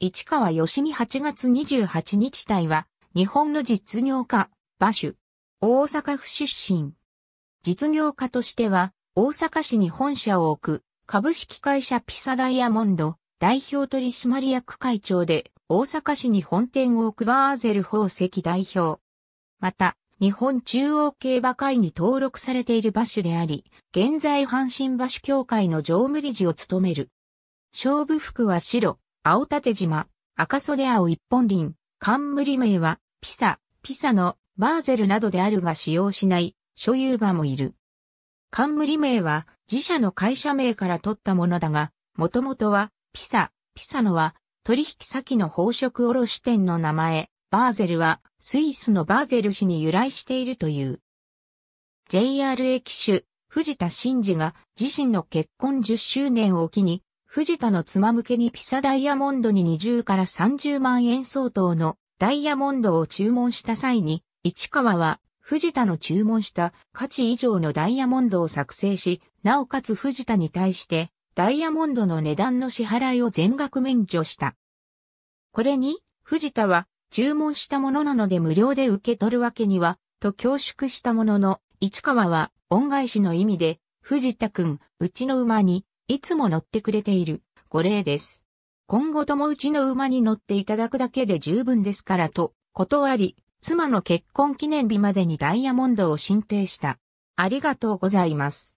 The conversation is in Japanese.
市川し美8月28日隊は、日本の実業家、馬主、大阪府出身。実業家としては、大阪市に本社を置く、株式会社ピサダイヤモンド、代表取締役会長で、大阪市に本店を置くバーゼル宝石代表。また、日本中央競馬会に登録されている馬主であり、現在阪神馬主協会の常務理事を務める。勝負服は白、青立島、赤袖青一本林、冠名は、ピサ、ピサの、バーゼルなどであるが使用しない、所有馬もいる。冠名は、自社の会社名から取ったものだが、もともとは、ピサ、ピサノは、取引先の宝飾卸店の名前、バーゼルは、スイスのバーゼル市に由来しているという。JRA 機種、藤田真二が自身の結婚10周年を機に藤田の妻向けにピサダイヤモンドに20から30万円相当のダイヤモンドを注文した際に、市川は藤田の注文した価値以上のダイヤモンドを作成し、なおかつ藤田に対してダイヤモンドの値段の支払いを全額免除した。これに、藤田は注文したものなので無料で受け取るわけには、と恐縮したものの、市川は恩返しの意味で、藤田くん、うちの馬にいつも乗ってくれている、ご礼です。今後ともうちの馬に乗っていただくだけで十分ですからと、断り、妻の結婚記念日までにダイヤモンドを申請した。ありがとうございます。